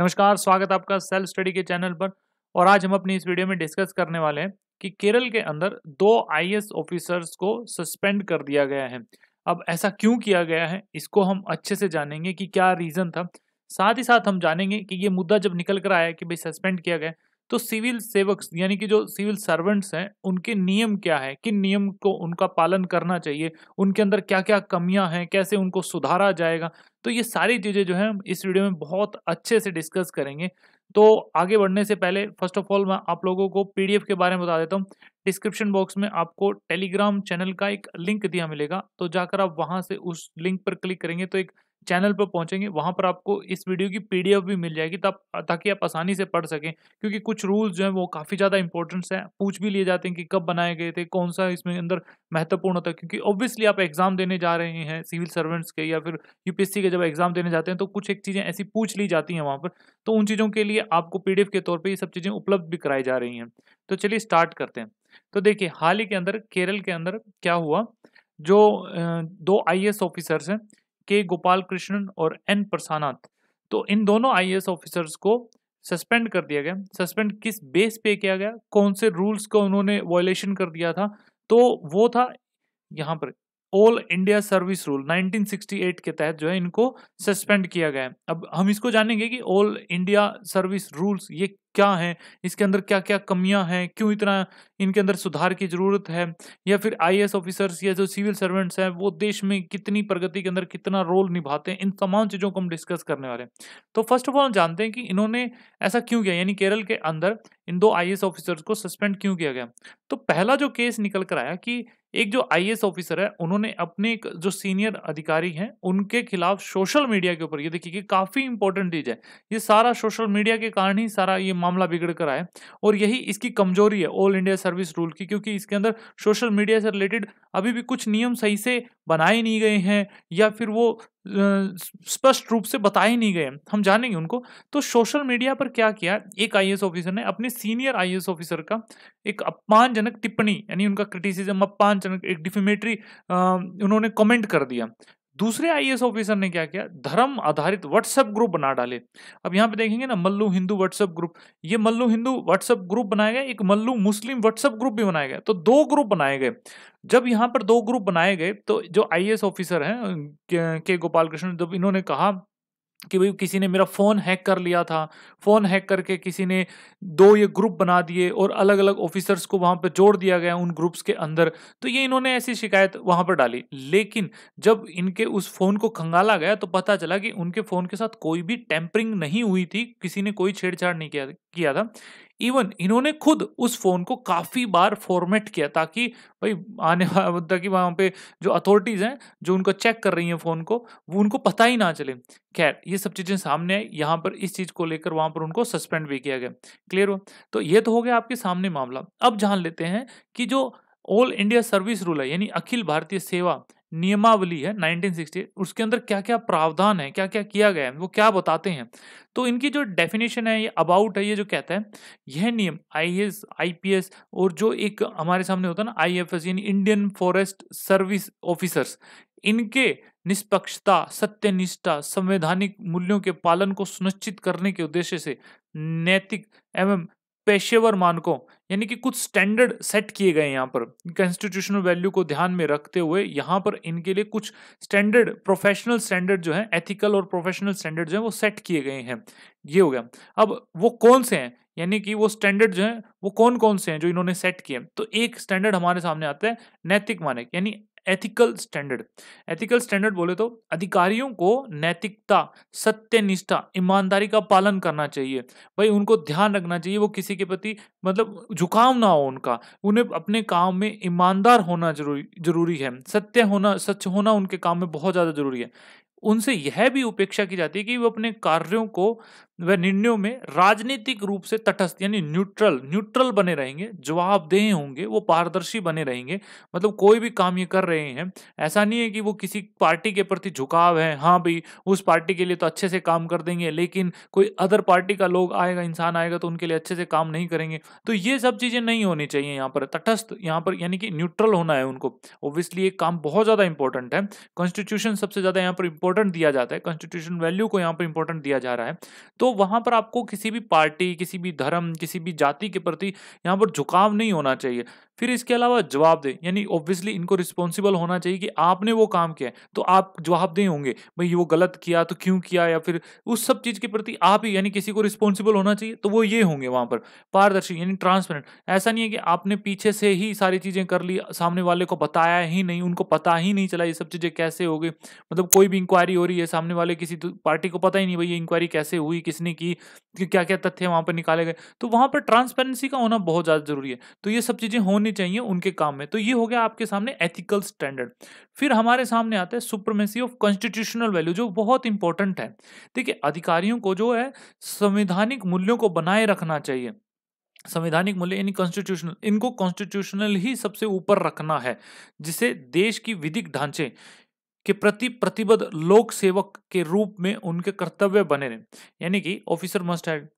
नमस्कार स्वागत आपका सेल्फ स्टडी के चैनल पर और आज हम अपनी इस वीडियो में डिस्कस करने वाले हैं कि केरल के अंदर दो आईएएस ऑफिसर्स को सस्पेंड कर दिया गया है अब ऐसा क्यों किया गया है इसको हम अच्छे से जानेंगे कि क्या रीज़न था साथ ही साथ हम जानेंगे कि ये मुद्दा जब निकल कर आया कि भाई सस्पेंड किया गया तो सिविल सेवक यानी कि जो सिविल सर्वेंट्स हैं उनके नियम क्या है किन नियम को उनका पालन करना चाहिए उनके अंदर क्या क्या कमियां हैं कैसे उनको सुधारा जाएगा तो ये सारी चीज़ें जो है इस वीडियो में बहुत अच्छे से डिस्कस करेंगे तो आगे बढ़ने से पहले फर्स्ट ऑफ ऑल मैं आप लोगों को पी के बारे में बता देता हूँ डिस्क्रिप्शन बॉक्स में आपको टेलीग्राम चैनल का एक लिंक दिया मिलेगा तो जाकर आप वहाँ से उस लिंक पर क्लिक करेंगे तो एक चैनल पर पहुंचेंगे वहां पर आपको इस वीडियो की पीडीएफ भी मिल जाएगी तब ताकि आप आसानी से पढ़ सकें क्योंकि कुछ रूल्स जो हैं वो काफ़ी ज़्यादा इंपॉर्टेंट्स हैं पूछ भी लिए जाते हैं कि कब बनाए गए थे कौन सा इसमें अंदर महत्वपूर्ण होता है क्योंकि ऑब्वियसली आप एग्ज़ाम देने जा रहे हैं सिविल सर्वेंट्स के या फिर यू के जब एग्ज़ाम देने जाते हैं तो कुछ एक चीज़ें ऐसी पूछ ली जाती हैं वहाँ पर तो उन चीज़ों के लिए आपको पी के तौर पर ये सब चीज़ें उपलब्ध भी कराई जा रही हैं तो चलिए स्टार्ट करते हैं तो देखिए हाल ही के अंदर केरल के अंदर क्या हुआ जो दो आई ऑफिसर्स हैं के गोपाल कृष्णन और एन प्रसानाथ तो इन दोनों आई ऑफिसर्स को सस्पेंड कर दिया गया सस्पेंड किस बेस पे किया गया कौन से रूल्स को उन्होंने वॉयलेशन कर दिया था तो वो था यहाँ पर ऑल इंडिया सर्विस रूल 1968 के तहत जो है इनको सस्पेंड किया गया है अब हम इसको जानेंगे कि ऑल इंडिया सर्विस रूल्स ये क्या हैं इसके अंदर क्या क्या कमियां हैं क्यों इतना इनके अंदर सुधार की ज़रूरत है या फिर आई ऑफिसर्स या जो सिविल सर्वेंट्स हैं वो देश में कितनी प्रगति के अंदर कितना रोल निभाते हैं इन तमाम चीज़ों को हम डिस्कस करने वाले हैं तो फर्स्ट ऑफ ऑल जानते हैं कि इन्होंने ऐसा क्यों किया यानी केरल के अंदर इन दो आई ऑफिसर्स को सस्पेंड क्यों किया गया तो पहला जो केस निकल कर आया कि एक जो आई ऑफिसर है उन्होंने अपने जो सीनियर अधिकारी हैं उनके खिलाफ सोशल मीडिया के ऊपर ये देखिए कि काफ़ी इंपॉर्टेंट चीज़ है ये सारा सोशल मीडिया के कारण ही सारा ये मामला बिगड़ कर आए और यही इसकी कमजोरी है ऑल इंडिया सर्विस रूल की क्योंकि इसके अंदर सोशल मीडिया से रिलेटेड अभी भी कुछ नियम सही से बनाए नहीं गए हैं या फिर वो स्पष्ट रूप से बताए नहीं गए हम जानेंगे उनको तो सोशल मीडिया पर क्या किया एक आई ऑफिसर ने अपने सीनियर आई ऑफिसर का एक अपमानजनक टिप्पणी यानी उनका क्रिटिसिज्म अपमानजनक एक डिफिमेटरी उन्होंने कमेंट कर दिया दूसरे आईएएस ऑफिसर ने क्या किया धर्म आधारित व्हाट्सएप ग्रुप बना डाले अब यहाँ पे देखेंगे ना मल्लू हिंदू व्हाट्सएप ग्रुप ये मल्लू हिंदू व्हाट्सएप ग्रुप बनाया गया एक मल्लू मुस्लिम व्हाट्सएप ग्रुप भी बनाया गया तो दो ग्रुप बनाए गए जब यहाँ पर दो ग्रुप बनाए गए तो जो आई ऑफिसर हैं के गोपाल कृष्ण जब इन्होंने कहा कि भाई किसी ने मेरा फ़ोन हैक कर लिया था फ़ोन हैक करके किसी ने दो ये ग्रुप बना दिए और अलग अलग ऑफिसर्स को वहाँ पर जोड़ दिया गया उन ग्रुप्स के अंदर तो ये इन्होंने ऐसी शिकायत वहाँ पर डाली लेकिन जब इनके उस फ़ोन को खंगाला गया तो पता चला कि उनके फ़ोन के साथ कोई भी टैंपरिंग नहीं हुई थी किसी ने कोई छेड़छाड़ नहीं किया किया था इवन इन्होंने खुद उस फोन को काफी बार फॉर्मेट किया ताकि भाई आने ताकि वहाँ पे जो अथॉरिटीज हैं जो उनको चेक कर रही हैं फोन को वो उनको पता ही ना चले खैर ये सब चीज़ें सामने आई यहाँ पर इस चीज़ को लेकर वहाँ पर उनको सस्पेंड भी किया गया क्लियर हो तो ये तो हो गया आपके सामने मामला अब जान लेते हैं कि जो ऑल इंडिया सर्विस रूल है यानी अखिल भारतीय सेवा नियमावली है 1968 उसके अंदर क्या क्या प्रावधान है क्या क्या किया गया है वो क्या बताते हैं तो इनकी जो डेफिनेशन है ये अबाउट है ये जो कहता है यह नियम आईएएस आईपीएस और जो एक हमारे सामने होता है ना आईएफएस यानी इंडियन फॉरेस्ट सर्विस ऑफिसर्स इनके निष्पक्षता सत्यनिष्ठा संवैधानिक मूल्यों के पालन को सुनिश्चित करने के उद्देश्य से नैतिक एवं पेशेवर मानकों यानी कि कुछ स्टैंडर्ड सेट किए गए यहाँ पर कंस्टिट्यूशनल वैल्यू को ध्यान में रखते हुए यहाँ पर इनके लिए कुछ स्टैंडर्ड प्रोफेशनल स्टैंडर्ड जो है एथिकल और प्रोफेशनल स्टैंडर्ड जो है वो सेट किए गए हैं ये हो गया अब वो कौन से हैं यानी कि वो स्टैंडर्ड जो है वो कौन कौन से हैं जो इन्होंने सेट किए तो एक स्टैंडर्ड हमारे सामने आता है नैतिक मानक यानी एथिकल स्टैंडर्ड एथिकल स्टैंडर्ड बोले तो अधिकारियों को नैतिकता सत्यनिष्ठा ईमानदारी का पालन करना चाहिए भाई उनको ध्यान रखना चाहिए वो किसी के प्रति मतलब झुकाव ना हो उनका उन्हें अपने काम में ईमानदार होना जरूरी जरूरी है सत्य होना सच होना उनके काम में बहुत ज़्यादा जरूरी है उनसे यह भी उपेक्षा की जाती है कि वो अपने कार्यों को व निर्णयों में राजनीतिक रूप से तटस्थ यानी न्यूट्रल न्यूट्रल बने रहेंगे जवाबदेह होंगे वो पारदर्शी बने रहेंगे मतलब कोई भी काम ये कर रहे हैं ऐसा नहीं है कि वो किसी पार्टी के प्रति झुकाव है हाँ भाई उस पार्टी के लिए तो अच्छे से काम कर देंगे लेकिन कोई अदर पार्टी का लोग आएगा इंसान आएगा तो उनके लिए अच्छे से काम नहीं करेंगे तो ये सब चीज़ें नहीं होनी चाहिए यहाँ पर तटस्थ यहाँ पर यानी कि न्यूट्रल होना है उनको ओब्वियसली ये काम बहुत ज़्यादा इंपॉर्टेंट है कॉन्स्टिट्यूशन सबसे ज़्यादा यहाँ पर इंपॉर्टेंट दिया जाता है कॉन्स्टिट्यूशन वैल्यू को यहाँ पर इंपॉर्टेंट दिया जा रहा है तो वहाँ पर आपको किसी भी पार्टी किसी भी धर्म किसी भी जाति के प्रति यहाँ पर झुकाव नहीं होना चाहिए फिर इसके अलावा जवाब दें यानी ऑब्वियसली इनको रिस्पॉन्सिबल होना चाहिए कि आपने वो काम किया है तो आप जवाब दें होंगे भाई वो गलत किया तो क्यों किया या फिर उस सब चीज़ के प्रति आप ही यानी किसी को रिस्पॉन्सिबल होना चाहिए तो वो ये होंगे वहाँ पर पारदर्शी यानी ट्रांसपेरेंट ऐसा नहीं है कि आपने पीछे से ही सारी चीज़ें कर ली सामने वाले को बताया ही नहीं उनको पता ही नहीं चला ये सब चीज़ें कैसे हो गई मतलब कोई भी इंक्वायरी हो रही है सामने वाले किसी पार्टी को पता ही नहीं भाई ये इंक्वायरी कैसे हुई किसने की क्या क्या तथ्य वहाँ पर निकाले गए तो वहाँ पर ट्रांसपेरेंसी का होना बहुत ज़्यादा जरूरी है तो ये सब चीज़ें होने होनी चाहिए उनके काम में तो ये हो गया आपके सामने एथिकल स्टैंडर्ड फिर हमारे सामने आते हैं सुप्रमेसी ऑफ कॉन्स्टिट्यूशनल वैल्यू जो बहुत इंपॉर्टेंट है ठीक है अधिकारियों को जो है संवैधानिक मूल्यों को बनाए रखना चाहिए संवैधानिक मूल्य यानी कॉन्स्टिट्यूशनल इनको कॉन्स्टिट्यूशनल ही सबसे ऊपर रखना है जिसे देश की विधिक ढांचे के प्रति प्रतिबद्ध लोक सेवक के रूप में उनके कर्तव्य बने रहे यानी कि officer must have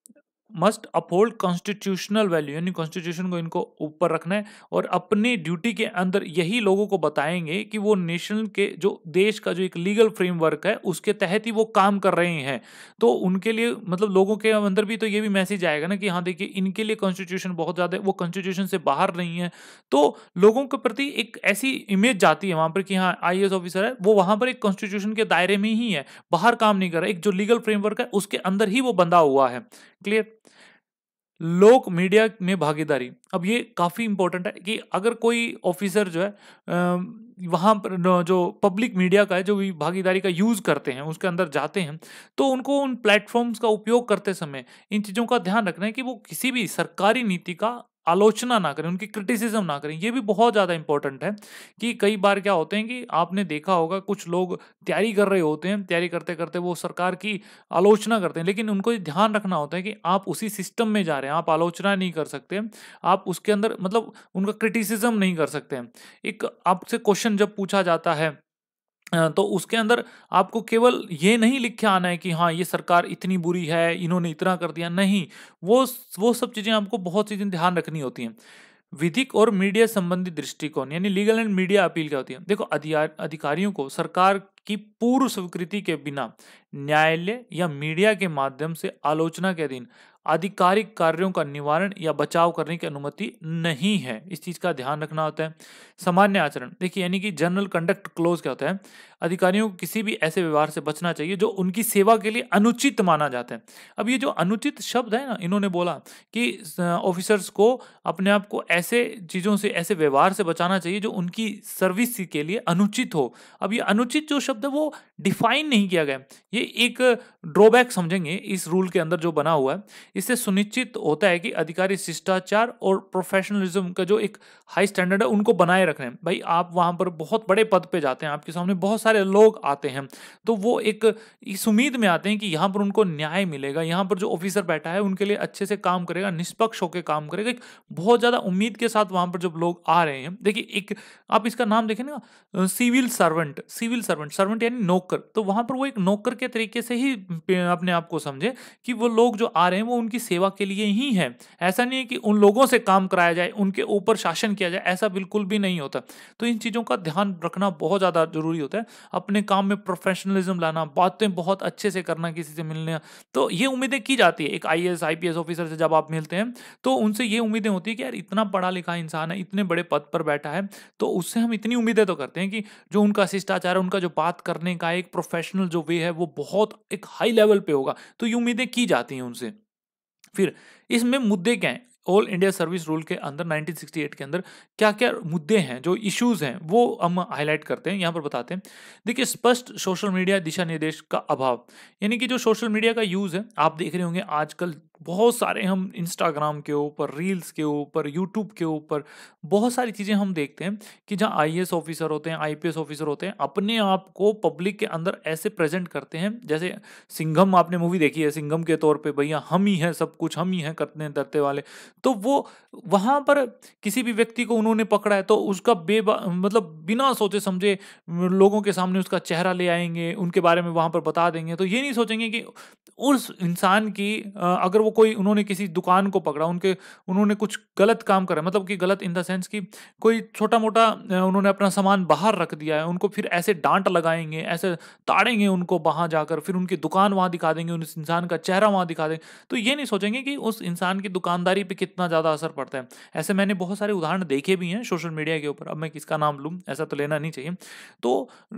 must uphold constitutional value यानी कॉन्स्टिट्यूशन को इनको ऊपर रखना है और अपनी ड्यूटी के अंदर यही लोगों को बताएंगे कि वो नेशनल के जो देश का जो एक लीगल फ्रेमवर्क है उसके तहत ही वो काम कर रहे हैं तो उनके लिए मतलब लोगों के अंदर भी तो ये भी मैसेज आएगा ना कि हाँ देखिए इनके लिए कॉन्स्टिट्यूशन बहुत ज़्यादा है वो कॉन्स्टिट्यूशन से बाहर नहीं है तो लोगों के प्रति एक ऐसी इमेज जाती है वहाँ पर कि हाँ आई ऑफिसर है वो वहाँ पर एक कॉन्स्टिट्यूशन के दायरे में ही है बाहर काम नहीं कर रहा एक जो लीगल फ्रेमवर्क है उसके अंदर ही वो बंधा हुआ है क्लियर लोक मीडिया में भागीदारी अब ये काफ़ी इंपॉर्टेंट है कि अगर कोई ऑफिसर जो है वहाँ पर जो पब्लिक मीडिया का है जो भी भागीदारी का यूज़ करते हैं उसके अंदर जाते हैं तो उनको उन प्लेटफॉर्म्स का उपयोग करते समय इन चीज़ों का ध्यान रखना है कि वो किसी भी सरकारी नीति का आलोचना ना करें उनकी क्रिटिसिज्म ना करें ये भी बहुत ज़्यादा इंपॉर्टेंट है कि कई बार क्या होते हैं कि आपने देखा होगा कुछ लोग तैयारी कर रहे होते हैं तैयारी करते करते वो सरकार की आलोचना करते हैं लेकिन उनको ध्यान रखना होता है कि आप उसी सिस्टम में जा रहे हैं आप आलोचना नहीं कर सकते आप उसके अंदर मतलब उनका क्रिटिसिज्म नहीं कर सकते एक आपसे क्वेश्चन जब पूछा जाता है तो उसके अंदर आपको केवल ये नहीं लिख के आना है कि हाँ ये सरकार इतनी बुरी है इन्होंने इतना कर दिया नहीं वो वो सब चीज़ें आपको बहुत सी चीज़ें ध्यान रखनी होती हैं विधिक और मीडिया संबंधी दृष्टिकोण यानी लीगल एंड मीडिया अपील क्या होती है देखो अधिकारियों को सरकार की पूर्व स्वीकृति के बिना न्यायालय या मीडिया के माध्यम से आलोचना के अधीन आधिकारिक कार्यों का निवारण या बचाव करने की अनुमति नहीं है इस चीज़ का ध्यान रखना होता है सामान्य आचरण देखिए यानी कि जनरल कंडक्ट क्लोज क्या होता है अधिकारियों को किसी भी ऐसे व्यवहार से बचना चाहिए जो उनकी सेवा के लिए अनुचित माना जाता है अब ये जो अनुचित शब्द है ना इन्होंने बोला कि ऑफिसर्स को अपने आप को ऐसे चीज़ों से ऐसे व्यवहार से बचाना चाहिए जो उनकी सर्विस के लिए अनुचित हो अब ये अनुचित जो शब्द है वो डिफाइन नहीं किया गया ये एक ड्रॉबैक समझेंगे इस रूल के अंदर जो बना हुआ है इससे सुनिश्चित होता है कि अधिकारी शिष्टाचार और प्रोफेशनलिज्म का जो एक हाई स्टैंडर्ड है उनको बनाए रख रहे हैं भाई आप वहाँ पर बहुत बड़े पद पे जाते हैं आपके सामने बहुत सारे लोग आते हैं तो वो एक इस उम्मीद में आते हैं कि यहाँ पर उनको न्याय मिलेगा यहाँ पर जो ऑफिसर बैठा है उनके लिए अच्छे से काम करेगा निष्पक्ष होकर काम करेगा एक बहुत ज़्यादा उम्मीद के साथ वहाँ पर जब लोग आ रहे हैं देखिए एक आप इसका नाम देखें ना civil servant civil servant servant यानी नौकर नौकर तो वहां पर वो एक नौकर के तरीके से ही अपने आप को समझे कि वो लोग जो आ रहे हैं वो उनकी सेवा के लिए ही हैं ऐसा नहीं है कि उन लोगों से काम कराया जाए उनके ऊपर शासन किया जाए ऐसा बिल्कुल भी नहीं होता तो इन चीज़ों का ध्यान रखना बहुत ज़्यादा ज़रूरी होता है अपने काम में प्रोफेशनलिज्म लाना बातें बहुत अच्छे से करना किसी से मिलना तो ये उम्मीदें की जाती है एक आई एस आई ऑफिसर से जब आप मिलते हैं तो उनसे ये उम्मीदें होती है कि यार इतना पढ़ा लिखा इंसान है इतने बड़े पद पर बैठा है तो उससे हम इतनी उम्मीदें तो करते हैं कि जो उनका शिष्टाचार है उनका जो बात करने का एक प्रोफेशनल जो वे है वो बहुत एक हाई लेवल पे होगा तो ये उम्मीदें की जाती हैं उनसे फिर इसमें मुद्दे क्या हैं ऑल इंडिया सर्विस रूल के अंदर 1968 के अंदर क्या क्या मुद्दे हैं जो इश्यूज हैं वो हम हाईलाइट करते हैं यहाँ पर बताते हैं देखिए स्पष्ट सोशल मीडिया दिशा निर्देश का अभाव यानी कि जो सोशल मीडिया का यूज़ है आप देख रहे होंगे आजकल बहुत सारे हम इंस्टाग्राम के ऊपर रील्स के ऊपर यूट्यूब के ऊपर बहुत सारी चीज़ें हम देखते हैं कि जहाँ आई ऑफिसर होते हैं आई ऑफिसर होते हैं अपने आप को पब्लिक के अंदर ऐसे प्रेजेंट करते हैं जैसे सिंघम आपने मूवी देखी है सिंघम के तौर पे भैया हम ही हैं सब कुछ हम ही हैं हैं डरते वाले तो वो वहाँ पर किसी भी व्यक्ति को उन्होंने पकड़ा है तो उसका बे मतलब बिना सोचे समझे लोगों के सामने उसका चेहरा ले आएंगे उनके बारे में वहाँ पर बता देंगे तो ये नहीं सोचेंगे कि उस इंसान की अगर वो कोई उन्होंने किसी दुकान को पकड़ा उनके उन्होंने कुछ गलत काम करा मतलब कि गलत इन द सेंस कि कोई छोटा मोटा उन्होंने अपना सामान बाहर रख दिया है उनको फिर ऐसे डांट लगाएंगे ऐसे ताड़ेंगे उनको वहाँ जाकर फिर उनकी दुकान वहाँ दिखा देंगे उस इंसान का चेहरा वहाँ दिखा देंगे तो ये नहीं सोचेंगे कि उस इंसान की दुकानदारी पर कितना ज़्यादा असर पड़ता है ऐसे मैंने बहुत सारे उदाहरण देखे भी हैं सोशल मीडिया के ऊपर अब मैं किसका नाम लूँ ऐसा तो लेना नहीं चाहिए तो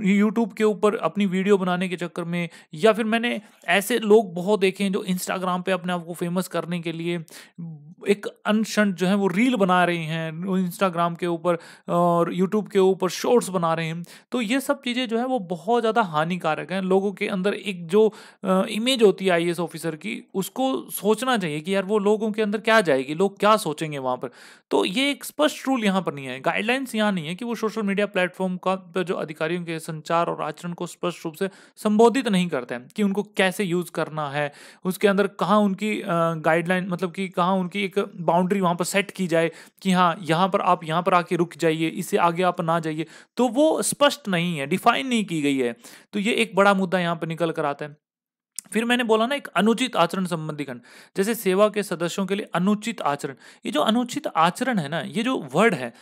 यूट्यूब के ऊपर अपनी वीडियो बनाने के चक्कर में या फिर मैंने ऐसे लोग बहुत देखें जो इंस्टाग्राम पे अपने आप को फेमस करने के लिए एक अनशंट जो है वो रील बना रही हैं इंस्टाग्राम के ऊपर और यूट्यूब के ऊपर शॉर्ट्स बना रहे हैं तो ये सब चीज़ें जो है वो बहुत ज़्यादा हानिकारक हैं लोगों के अंदर एक जो इमेज होती है आई ऑफिसर की उसको सोचना चाहिए कि यार वो लोगों के अंदर क्या जाएगी लोग क्या सोचेंगे वहाँ पर तो ये एक स्पष्ट रूल यहाँ पर नहीं है गाइडलाइंस यहाँ नहीं है कि वो सोशल मीडिया प्लेटफॉर्म का जो अधिकारियों के संचार और आचरण को स्पष्ट रूप से संबोधित नहीं करते हैं कि उनको कैसे यूज़ करना करना है उसके अंदर कहाँ उनकी गाइडलाइन मतलब कि कहाँ उनकी एक बाउंड्री वहाँ पर सेट की जाए कि हाँ यहाँ पर आप यहाँ पर आके रुक जाइए इससे आगे आप ना जाइए तो वो स्पष्ट नहीं है डिफाइन नहीं की गई है तो ये एक बड़ा मुद्दा यहाँ पर निकल कर आता है फिर मैंने बोला ना एक अनुचित आचरण संबंधी खंड जैसे सेवा के सदस्यों के लिए अनुचित आचरण ये जो अनुचित आचरण है ना ये जो वर्ड है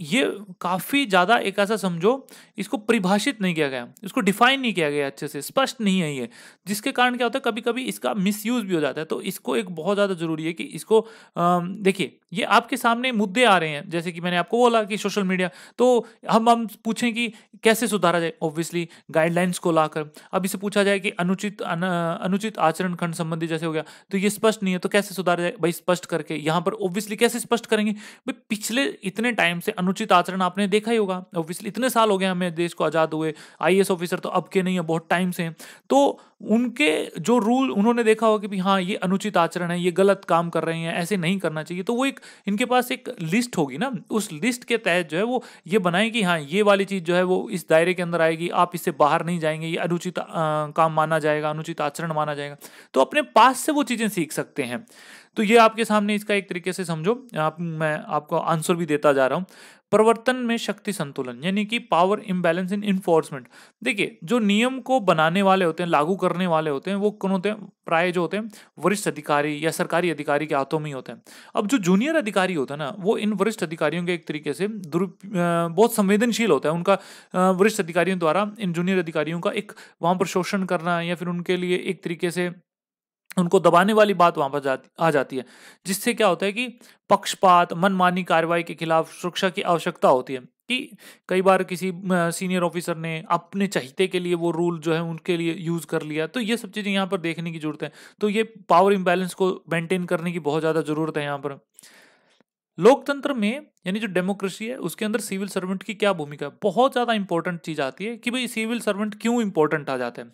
ये काफ़ी ज़्यादा एक ऐसा समझो इसको परिभाषित नहीं किया गया इसको डिफाइन नहीं किया गया अच्छे से स्पष्ट नहीं है ये जिसके कारण क्या होता है कभी कभी इसका मिसयूज भी हो जाता है तो इसको एक बहुत ज़्यादा ज़रूरी है कि इसको देखिए ये आपके सामने मुद्दे आ रहे हैं जैसे कि मैंने आपको बोला कि सोशल मीडिया तो हम हम पूछें कि कैसे सुधारा जाए ऑब्वियसली गाइडलाइंस को लाकर अब इसे पूछा जाए कि अनुचित अन, अनुचित आचरण खंड संबंधी जैसे हो गया तो ये स्पष्ट नहीं है तो कैसे सुधारा जाए भाई स्पष्ट करके यहाँ पर ऑब्वियसली कैसे स्पष्ट करेंगे भाई पिछले इतने टाइम से अनुचित आचरण आपने देखा ही होगा ऑब्वियसली इतने साल हो गए हमें देश को आज़ाद हुए आई ऑफिसर तो अब के नहीं है बहुत टाइम से तो उनके जो रूल उन्होंने देखा होगा कि हाँ ये अनुचित आचरण है ये गलत काम कर रहे हैं ऐसे नहीं करना चाहिए तो वो एक इनके पास एक लिस्ट होगी ना उस लिस्ट के तहत जो है वो ये बनाए कि हाँ ये वाली चीज़ जो है वो इस दायरे के अंदर आएगी आप इससे बाहर नहीं जाएंगे ये अनुचित काम माना जाएगा अनुचित आचरण माना जाएगा तो अपने पास से वो चीज़ें सीख सकते हैं तो ये आपके सामने इसका एक तरीके से समझो आप मैं आपको आंसर भी देता जा रहा हूँ प्रवर्तन में शक्ति संतुलन यानी कि पावर इम्बैलेंस इन इन्फोर्समेंट देखिए जो नियम को बनाने वाले होते हैं लागू करने वाले होते हैं वो कौन होते हैं प्राय जो होते हैं वरिष्ठ अधिकारी या सरकारी अधिकारी के हाथों में ही होते हैं अब जो जूनियर अधिकारी होता है ना वो इन वरिष्ठ अधिकारियों के एक तरीके से बहुत संवेदनशील होता है उनका वरिष्ठ अधिकारियों द्वारा इन जूनियर अधिकारियों का एक वहाँ पर शोषण करना या फिर उनके लिए एक तरीके से उनको दबाने वाली बात वहां पर जाती आ जाती है जिससे क्या होता है कि पक्षपात मनमानी कार्रवाई के खिलाफ सुरक्षा की आवश्यकता होती है कि कई बार किसी सीनियर ऑफिसर ने अपने चाहते के लिए वो रूल जो है उनके लिए यूज़ कर लिया तो ये सब चीज़ें यहाँ पर देखने की ज़रूरत है तो ये पावर इम्बैलेंस को मेंटेन करने की बहुत ज़्यादा ज़रूरत है यहाँ पर लोकतंत्र में यानी जो डेमोक्रेसी है उसके अंदर सिविल सर्वेंट की क्या भूमिका है बहुत ज़्यादा इंपॉर्टेंट चीज़ आती है कि भाई सिविल सर्वेंट क्यों इंपॉर्टेंट आ जाता है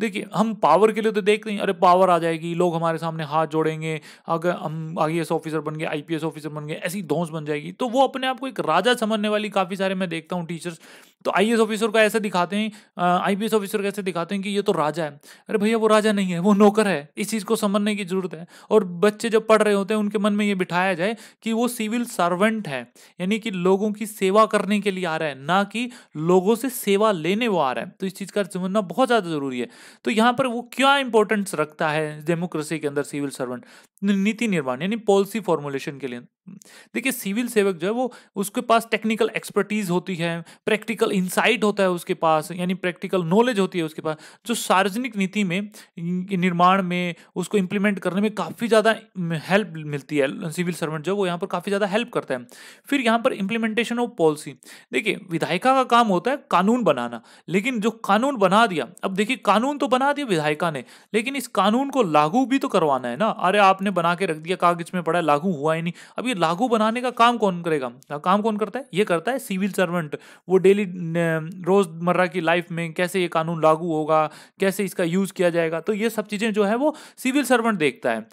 देखिए हम पावर के लिए तो देखते हैं अरे पावर आ जाएगी लोग हमारे सामने हाथ जोड़ेंगे अगर हम आई ऑफिसर बन गए आई ऑफिसर बन गए ऐसी धोस बन जाएगी तो वो अपने आप को एक राजा समझने वाली काफ़ी सारे मैं देखता हूँ टीचर्स तो आई ऑफिसर को ऐसे दिखाते हैं आई ऑफिसर को ऐसे दिखाते हैं कि ये तो राजा है अरे भैया वो राजा नहीं है वो नौकर है इस चीज़ को समझने की जरूरत है और बच्चे जब पढ़ रहे होते हैं उनके मन में ये बिठाया जाए कि वो सिविल सर्वेंट है यानी कि लोगों की सेवा करने के लिए आ रहा है ना कि लोगों से सेवा लेने वो आ रहा है तो इस चीज़ का समझना बहुत ज़्यादा ज़रूरी है तो यहां पर वो क्या इंपॉर्टेंस रखता है डेमोक्रेसी के अंदर सिविल सर्वेंट नीति निर्माण यानी पॉलिसी फॉर्मुलेशन के लिए देखिए सिविल सेवक जो है वो उसके पास टेक्निकल एक्सपर्टीज होती है प्रैक्टिकल इंसाइट होता है उसके पास यानी प्रैक्टिकल नॉलेज होती है उसके पास जो सार्वजनिक नीति में निर्माण में उसको इंप्लीमेंट करने में काफ़ी ज़्यादा हेल्प मिलती है सिविल सर्वेंट जो है वो यहाँ पर काफ़ी ज़्यादा हेल्प करता है फिर यहाँ पर इम्प्लीमेंटेशन ऑफ पॉलिसी देखिए विधायिका का काम होता है कानून बनाना लेकिन जो कानून बना दिया अब देखिए कानून तो बना दिया विधायिका ने लेकिन इस कानून को लागू भी तो करवाना है ना अरे आपने बना के रख दिया कागज में पड़ा लागू हुआ ही नहीं अभी क्योंकि लागू बनाने का काम कौन करेगा हाँ, काम कौन करता है ये करता है सिविल सर्वेंट वो डेली रोजमर्रा की लाइफ में कैसे ये कानून लागू होगा कैसे इसका यूज किया जाएगा तो ये सब चीजें जो है वो सिविल सर्वेंट देखता है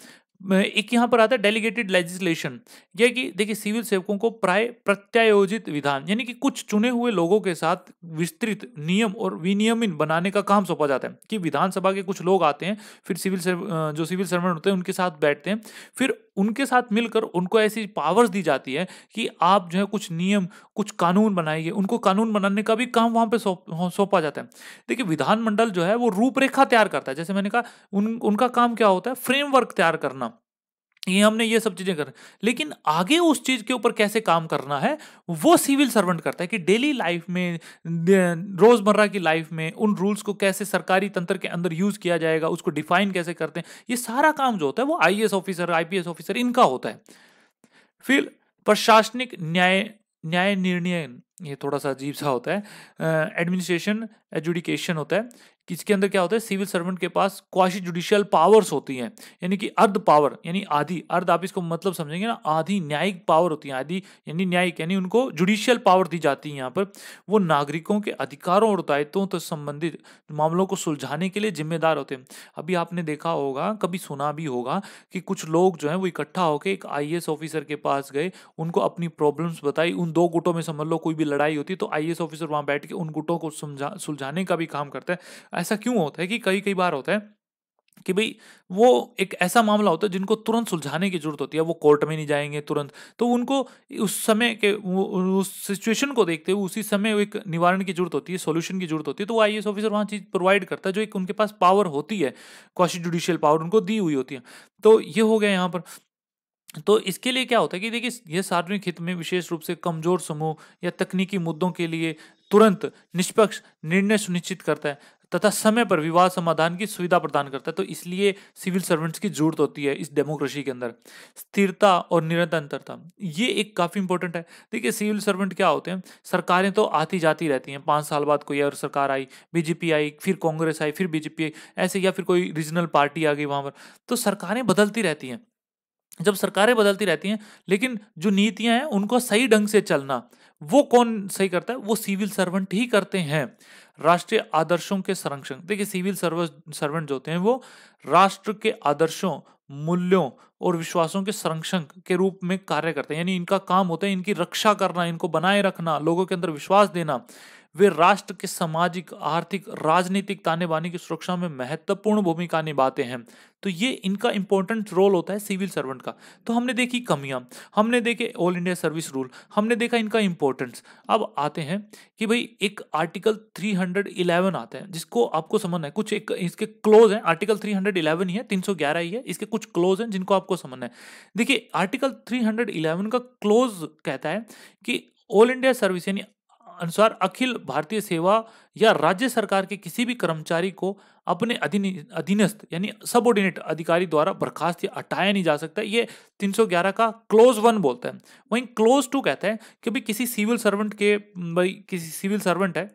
एक यहाँ पर आता है डेलीगेटेड लेजिस्लेशन यह कि देखिए सिविल सेवकों को प्राय प्रत्यायोजित विधान यानी कि कुछ चुने हुए लोगों के साथ विस्तृत नियम और विनियमन बनाने का काम सौंपा जाता है कि विधानसभा के कुछ लोग आते हैं फिर सिविल सर्व जो सिविल सर्वेंट होते हैं उनके साथ बैठते हैं फिर उनके साथ मिलकर उनको ऐसी पावर्स दी जाती है कि आप जो है कुछ नियम कुछ कानून बनाइए उनको कानून बनाने का भी काम वहाँ पर सौंपा जाता है देखिए विधानमंडल जो है वो रूपरेखा तैयार करता है जैसे मैंने कहा उन उनका काम क्या होता है फ्रेमवर्क तैयार करना ये हमने ये सब चीजें कर लेकिन आगे उस चीज के ऊपर कैसे काम करना है वो सिविल सर्वेंट करता है कि डेली लाइफ में रोजमर्रा की लाइफ में उन रूल्स को कैसे सरकारी तंत्र के अंदर यूज किया जाएगा उसको डिफाइन कैसे करते हैं ये सारा काम जो होता है वो आई ऑफिसर आई ऑफिसर इनका होता है फिर प्रशासनिक न्याय न्याय निर्णय ये थोड़ा सा अजीब सा होता है एडमिनिस्ट्रेशन एजुडिकेशन होता है इसके अंदर क्या होता है सिविल सर्वेंट के पास क्वाशी जुडिशियल पावर्स होती हैं यानी कि अर्ध पावर यानी आधी अर्ध आप इसको मतलब समझेंगे ना आधी न्यायिक पावर होती है आधी यानी न्यायिक यानी उनको जुडिशियल पावर दी जाती है यहाँ पर वो नागरिकों के अधिकारों और दायित्वों तो संबंधित मामलों को सुलझाने के लिए जिम्मेदार होते हैं अभी आपने देखा होगा कभी सुना भी होगा कि कुछ लोग जो है वो इकट्ठा होकर एक आई ऑफिसर के पास गए उनको अपनी प्रॉब्लम्स बताई उन दो गुटों में समझ लो कोई भी लड़ाई होती है तो आई ऑफिसर वहाँ बैठ के उन गुटों को सुलझाने का भी काम करता है ऐसा क्यों होता है कि कई कई बार होता है कि भाई वो एक ऐसा मामला होता है जिनको तुरंत सुलझाने की जरूरत होती है वो कोर्ट में नहीं जाएंगे तुरंत तो उनको उस समय के उस सिचुएशन को देखते हुए उसी समय एक निवारण की जरूरत होती है सोल्यूशन की जरूरत होती है तो वो आई ऑफिसर वहाँ चीज़ प्रोवाइड करता है जो एक उनके पास पावर होती है कौशी जुडिशियल पावर उनको दी हुई होती है तो ये हो गया यहाँ पर तो इसके लिए क्या होता है कि देखिए यह सार्वजनिक हित में विशेष रूप से कमजोर समूह या तकनीकी मुद्दों के लिए तुरंत निष्पक्ष निर्णय सुनिश्चित करता है तथा समय पर विवाद समाधान की सुविधा प्रदान करता है तो इसलिए सिविल सर्वेंट्स की जरूरत होती है इस डेमोक्रेसी के अंदर स्थिरता और निरंतरता ये एक काफ़ी इंपॉर्टेंट है देखिए सिविल सर्वेंट क्या होते हैं सरकारें तो आती जाती रहती हैं पाँच साल बाद कोई और सरकार आई बीजेपी आई फिर कांग्रेस आई फिर बीजेपी आई ऐसे या फिर कोई रीजनल पार्टी आ गई वहाँ पर तो सरकारें बदलती रहती हैं जब सरकारें बदलती रहती हैं लेकिन जो नीतियां हैं उनको सही ढंग से चलना वो कौन सही करता है वो सिविल सर्वेंट ही करते हैं राष्ट्रीय आदर्शों के संरक्षण देखिए सिविल सर्वेंट जो होते हैं वो राष्ट्र के आदर्शों मूल्यों और विश्वासों के संरक्षण के रूप में कार्य करते हैं यानी इनका काम होता है इनकी रक्षा करना इनको बनाए रखना लोगों के अंदर विश्वास देना वे राष्ट्र के सामाजिक आर्थिक राजनीतिक तानेबानी की सुरक्षा में महत्वपूर्ण भूमिका निभाते हैं तो ये इनका इंपॉर्टेंट रोल होता है सिविल सर्वेंट का तो हमने देखी कमियां हमने देखे ऑल इंडिया सर्विस रूल हमने देखा इनका इंपॉर्टेंस अब आते हैं कि भाई एक आर्टिकल 311 आते हैं जिसको आपको समझना है कुछ एक इसके क्लोज है आर्टिकल 311 ही है 311 ही है इसके कुछ क्लोज हैं जिनको आपको समझना है देखिए आर्टिकल 311 का क्लोज कहता है कि ऑल इंडिया सर्विस यानी अनुसार अखिल भारतीय सेवा या राज्य सरकार के किसी भी कर्मचारी को अपने अधीनस्थ यानी सबोर्डिनेट अधिकारी द्वारा बर्खास्त या हटाया नहीं जा सकता ये 311 का क्लोज वन बोलता है वहीं क्लोज टू कहते हैं कि भाई किसी सिविल सर्वेंट के भाई किसी सिविल सर्वेंट है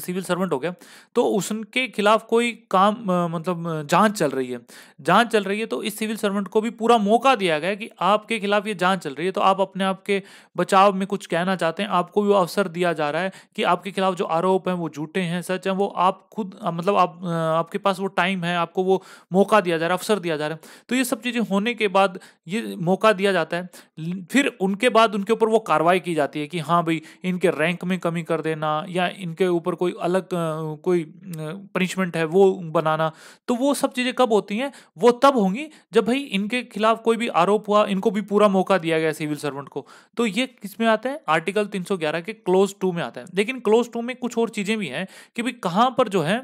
सिविल सर्वेंट हो गया तो उसके खिलाफ कोई काम मतलब जांच चल रही है जांच चल रही है तो इस सिविल सर्वेंट को भी पूरा मौका दिया गया कि आपके खिलाफ ये जांच चल रही है तो आप अपने आप के बचाव में कुछ कहना चाहते हैं आपको भी अवसर दिया जा रहा है कि आपके खिलाफ जो आरोप हैं वो झूठे हैं सच हैं वो आप खुद मतलब आप आपके पास वो टाइम है आपको वो मौका दिया जा रहा है अवसर दिया जा रहा है तो ये सब चीज़ें होने के बाद ये मौका दिया जाता है फिर उनके बाद उनके ऊपर वो कार्रवाई की जाती है कि हाँ भाई इनके रैंक में कमी कर देना या इनके ऊपर कोई अलग कोई पनिशमेंट है वो बनाना तो वो सब चीज़ें कब होती हैं वो तब होंगी जब भाई इनके खिलाफ कोई भी आरोप हुआ इनको भी पूरा मौका दिया गया सिविल सर्वेंट को तो ये किस में आता है आर्टिकल 311 के क्लोज टू में आता है लेकिन क्लोज टू में कुछ और चीज़ें भी हैं कि भाई कहाँ पर जो है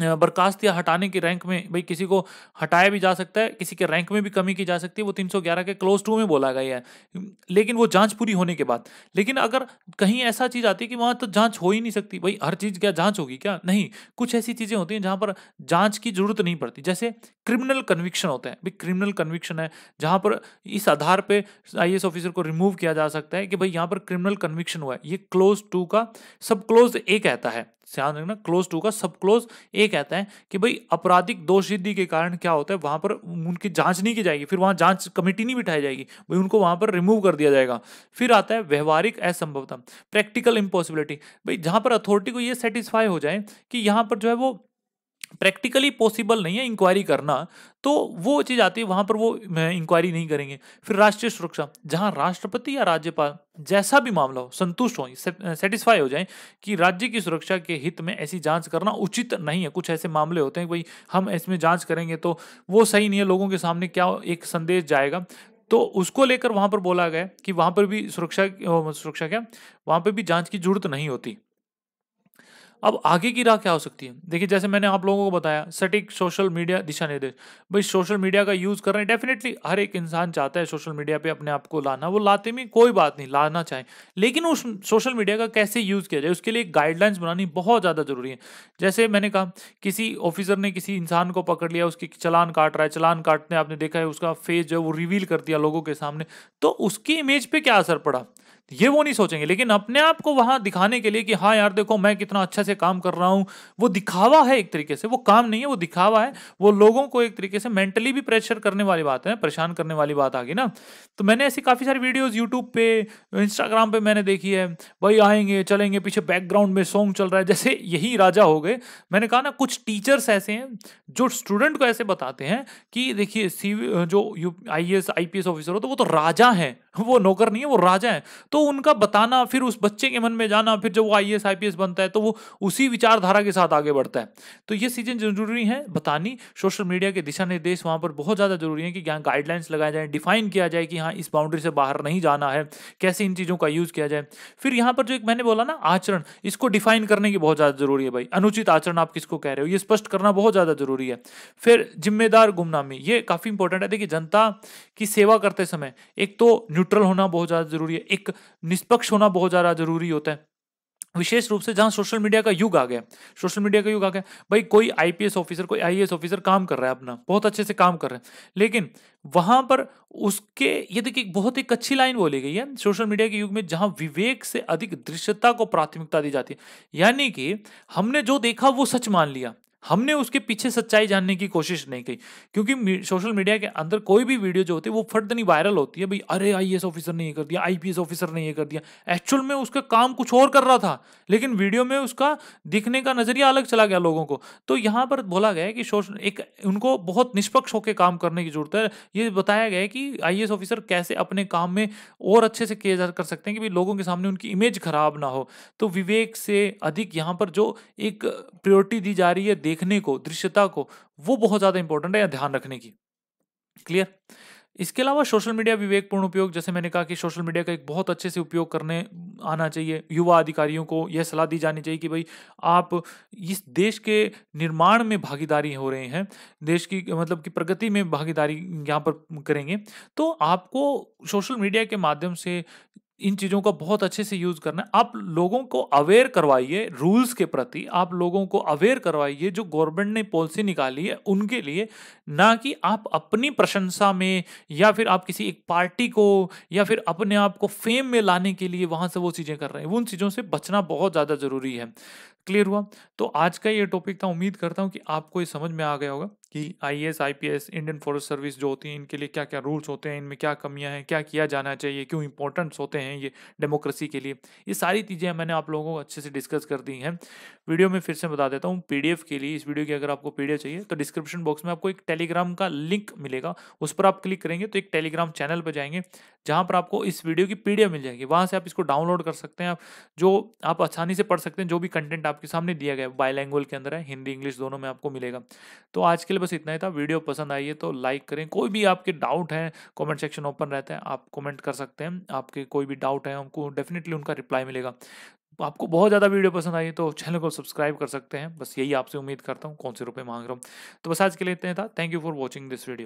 बर्खास्त या हटाने की रैंक में भाई किसी को हटाया भी जा सकता है किसी के रैंक में भी कमी की जा सकती है वो 311 के क्लोज टू में बोला गया है लेकिन वो जांच पूरी होने के बाद लेकिन अगर कहीं ऐसा चीज़ आती है कि वहाँ तो जांच हो ही नहीं सकती भाई हर चीज़ क्या जांच होगी क्या नहीं कुछ ऐसी चीज़ें होती हैं जहाँ पर जाँच की जरूरत नहीं पड़ती जैसे क्रिमिनल कन्विक्शन होते हैं भाई क्रिमिनल कन्विक्शन है जहाँ पर इस आधार पर आई ऑफिसर को रिमूव किया जा सकता है कि भाई यहाँ पर क्रिमिनल कन्विक्शन हुआ है ये क्लोज टू का सब क्लोज ए कहता है ध्यान रखना क्लोज टू का सब क्लोज ए कहता है कि भाई आपराधिक दोष सिद्धि के कारण क्या होता है वहां पर उनकी जांच नहीं की जाएगी फिर वहां जांच कमेटी नहीं बिठाई जाएगी भाई उनको वहां पर रिमूव कर दिया जाएगा फिर आता है व्यवहारिक असंभवता प्रैक्टिकल इम्पॉसिबिलिटी भाई जहां पर अथॉरिटी को ये सेटिस्फाई हो जाए कि यहाँ पर जो है वो प्रैक्टिकली पॉसिबल नहीं है इंक्वायरी करना तो वो चीज़ आती है वहाँ पर वो इंक्वायरी नहीं करेंगे फिर राष्ट्रीय सुरक्षा जहाँ राष्ट्रपति या राज्यपाल जैसा भी मामला हो संतुष्ट हो सेटिस्फाई हो जाए कि राज्य की सुरक्षा के हित में ऐसी जांच करना उचित नहीं है कुछ ऐसे मामले होते हैं भाई हम इसमें जाँच करेंगे तो वो सही नहीं है लोगों के सामने क्या एक संदेश जाएगा तो उसको लेकर वहाँ पर बोला गया कि वहाँ पर भी सुरक्षा सुरक्षा क्या वहाँ पर भी जाँच की जरूरत नहीं होती अब आगे की राह क्या हो सकती है देखिए जैसे मैंने आप लोगों को बताया सटीक सोशल मीडिया दिशा निर्देश भाई सोशल मीडिया का यूज़ कर रहे हैं डेफिनेटली हर एक इंसान चाहता है सोशल मीडिया पे अपने आप को लाना वो लाते में कोई बात नहीं लाना चाहे लेकिन उस सोशल मीडिया का कैसे यूज़ किया जाए उसके लिए गाइडलाइंस बनानी बहुत ज़्यादा ज़रूरी है जैसे मैंने कहा किसी ऑफिसर ने किसी इंसान को पकड़ लिया उसकी चलान काट रहा है चलान काटने आपने देखा है उसका फेस जो है वो रिवील कर दिया लोगों के सामने तो उसकी इमेज पर क्या असर पड़ा ये वो नहीं सोचेंगे लेकिन अपने आप को वहां दिखाने के लिए कि हाँ यार देखो मैं कितना अच्छा से काम कर रहा हूं वो दिखावा है एक तरीके से वो काम नहीं है वो दिखावा है वो लोगों को एक तरीके से मेंटली भी प्रेशर करने वाली बात है परेशान करने वाली बात आ गई ना तो मैंने ऐसी काफ़ी सारी वीडियोज यूट्यूब पे इंस्टाग्राम पे मैंने देखी है भाई आएंगे चलेंगे पीछे बैकग्राउंड में सॉन्ग चल रहा है जैसे यही राजा हो गए मैंने कहा ना कुछ टीचर्स ऐसे हैं जो स्टूडेंट को ऐसे बताते हैं कि देखिए जो आई एस आई ऑफिसर हो तो वो तो राजा है वो नौकर नहीं है वो राजा है तो तो उनका बताना फिर उस बच्चे के मन में जाना फिर जब वो आई एस आई बनता है तो वो उसी विचारधारा के साथ आगे बढ़ता है तो ये चीज़ें जरूरी हैं बतानी सोशल मीडिया के दिशा निर्देश वहाँ पर बहुत ज़्यादा जरूरी है कि यहाँ गाइडलाइंस लगाए जाए डिफाइन किया जाए कि हाँ इस बाउंड्री से बाहर नहीं जाना है कैसे इन चीज़ों का यूज़ किया जाए फिर यहाँ पर जो एक मैंने बोला ना आचरण इसको डिफाइन करने की बहुत ज़्यादा जरूरी है भाई अनुचित आचरण आप किसको कह रहे हो ये स्पष्ट करना बहुत ज़्यादा जरूरी है फिर जिम्मेदार गुमनामी ये काफ़ी इंपॉर्टेंट है देखिए जनता की सेवा करते समय एक तो न्यूट्रल होना बहुत ज़्यादा जरूरी है एक निष्पक्ष होना बहुत ज़्यादा जरूरी होता है विशेष रूप से जहां सोशल मीडिया का युग आ गया सोशल मीडिया का युग आ गया भाई कोई आईपीएस ऑफिसर कोई आईएएस ऑफिसर काम कर रहा है अपना बहुत अच्छे से काम कर रहे हैं लेकिन वहां पर उसके ये देखिए बहुत एक अच्छी लाइन बोली गई है सोशल मीडिया के युग में जहां विवेक से अधिक दृश्यता को प्राथमिकता दी जाती है यानी कि हमने जो देखा वो सच मान लिया हमने उसके पीछे सच्चाई जानने की कोशिश नहीं की क्योंकि सोशल मीडिया के अंदर कोई भी वीडियो जो होती है वो फट दनी वायरल होती है भाई अरे आई ऑफिसर ने ये कर दिया आई ऑफिसर ने ये कर दिया एक्चुअल में उसका काम कुछ और कर रहा था लेकिन वीडियो में उसका दिखने का नजरिया अलग चला गया लोगों को तो यहां पर बोला गया कि सोशल एक उनको बहुत निष्पक्ष होकर काम करने की जरूरत है ये बताया गया कि आई ऑफिसर कैसे अपने काम में और अच्छे से किए जा कर सकते हैं कि भाई लोगों के सामने उनकी इमेज खराब ना हो तो विवेक से अधिक यहाँ पर जो एक प्रियोरिटी दी जा रही है देखने को दृश्यता को वो बहुत ज़्यादा इंपॉर्टेंट है या ध्यान रखने की क्लियर इसके अलावा सोशल मीडिया विवेकपूर्ण उपयोग जैसे मैंने कहा कि सोशल मीडिया का एक बहुत अच्छे से उपयोग करने आना चाहिए युवा अधिकारियों को यह सलाह दी जानी चाहिए कि भाई आप इस देश के निर्माण में भागीदारी हो रहे हैं देश की मतलब कि प्रगति में भागीदारी यहाँ पर करेंगे तो आपको सोशल मीडिया के माध्यम से इन चीज़ों का बहुत अच्छे से यूज़ करना है आप लोगों को अवेयर करवाइए रूल्स के प्रति आप लोगों को अवेयर करवाइए जो गवर्नमेंट ने पॉलिसी निकाली है उनके लिए ना कि आप अपनी प्रशंसा में या फिर आप किसी एक पार्टी को या फिर अपने आप को फेम में लाने के लिए वहाँ से वो चीज़ें कर रहे हैं उन चीज़ों से बचना बहुत ज़्यादा ज़रूरी है क्लियर हुआ तो आज का ये टॉपिक था उम्मीद करता हूँ कि आपको ये समझ में आ गया होगा कि I S I P S Indian forest service जो होती है इनके लिए क्या क्या रूल्स होते हैं इनमें क्या कमियां हैं क्या किया जाना चाहिए क्यों इंपॉर्टेंट्स होते हैं ये डेमोक्रेसी के लिए ये सारी चीज़ें मैंने आप लोगों को अच्छे से डिस्कस कर दी हैं वीडियो में फिर से बता देता हूँ पी के लिए इस वीडियो की अगर आपको पी चाहिए तो डिस्क्रिप्शन बॉक्स में आपको एक टेलीग्राम का लिंक मिलेगा उस पर आप क्लिक करेंगे तो एक टेलीग्राम चैनल पर जाएंगे जहाँ पर आपको इस वीडियो की पीडीएफ मिल जाएगी वहाँ से आप इसको डाउनलोड कर सकते हैं आप जो आप आसानी से पढ़ सकते हैं जो भी कंटेंट आपके सामने दिया गया है बायलैंग्वेज के अंदर है हिंदी इंग्लिश दोनों में आपको मिलेगा तो आज के लिए बस इतना ही था वीडियो पसंद आई है तो लाइक करें कोई भी आपके डाउट हैं कॉमेंट सेक्शन ओपन रहता है आप कॉमेंट कर सकते हैं आपके कोई भी डाउट है हमको डेफिनेटली उनका रिप्लाई मिलेगा आपको बहुत ज़्यादा वीडियो पसंद आई तो चैनल को सब्सक्राइब कर सकते हैं बस यही आपसे उम्मीद करता हूँ कौन से रुपये मांग रहा हूँ तो बस आज के लिए इतने था thank you for watching this video